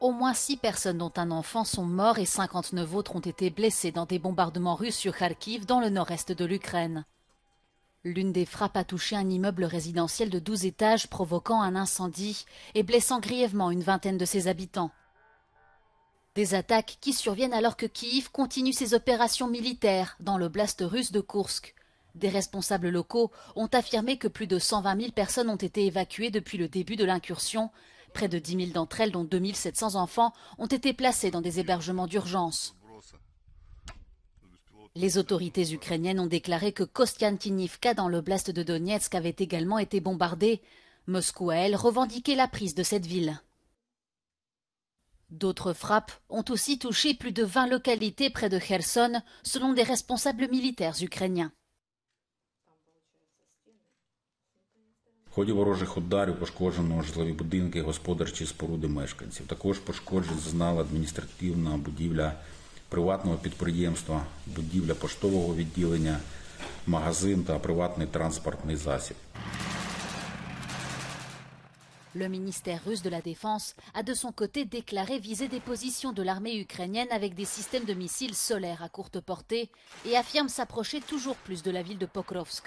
Au moins six personnes, dont un enfant, sont morts et 59 autres ont été blessés dans des bombardements russes sur Kharkiv, dans le nord-est de l'Ukraine. L'une des frappes a touché un immeuble résidentiel de 12 étages, provoquant un incendie et blessant grièvement une vingtaine de ses habitants. Des attaques qui surviennent alors que Kiev continue ses opérations militaires dans le l'oblast russe de Koursk. Des responsables locaux ont affirmé que plus de 120 000 personnes ont été évacuées depuis le début de l'incursion, Près de 10 000 d'entre elles, dont 2 700 enfants, ont été placés dans des hébergements d'urgence. Les autorités ukrainiennes ont déclaré que Kostiantynivka dans l'oblast de Donetsk avait également été bombardée. Moscou a, elle, revendiqué la prise de cette ville. D'autres frappes ont aussi touché plus de 20 localités près de Kherson, selon des responsables militaires ukrainiens. В ході ворожих ударів пошкоджено житлові будинки, господарчі споруди мешканців. Також пошкоджень зазнала адміністративна будівля приватного підприємства, будівля поштового відділення, магазин та приватний транспортний засіб. Le ministère russe de la Défense a de son côté déclaré viser des positions de l'armée ukrainienne avec des systèmes de missiles solaires à courte portée et affirme s'approcher toujours plus de la ville de Pokrovsk.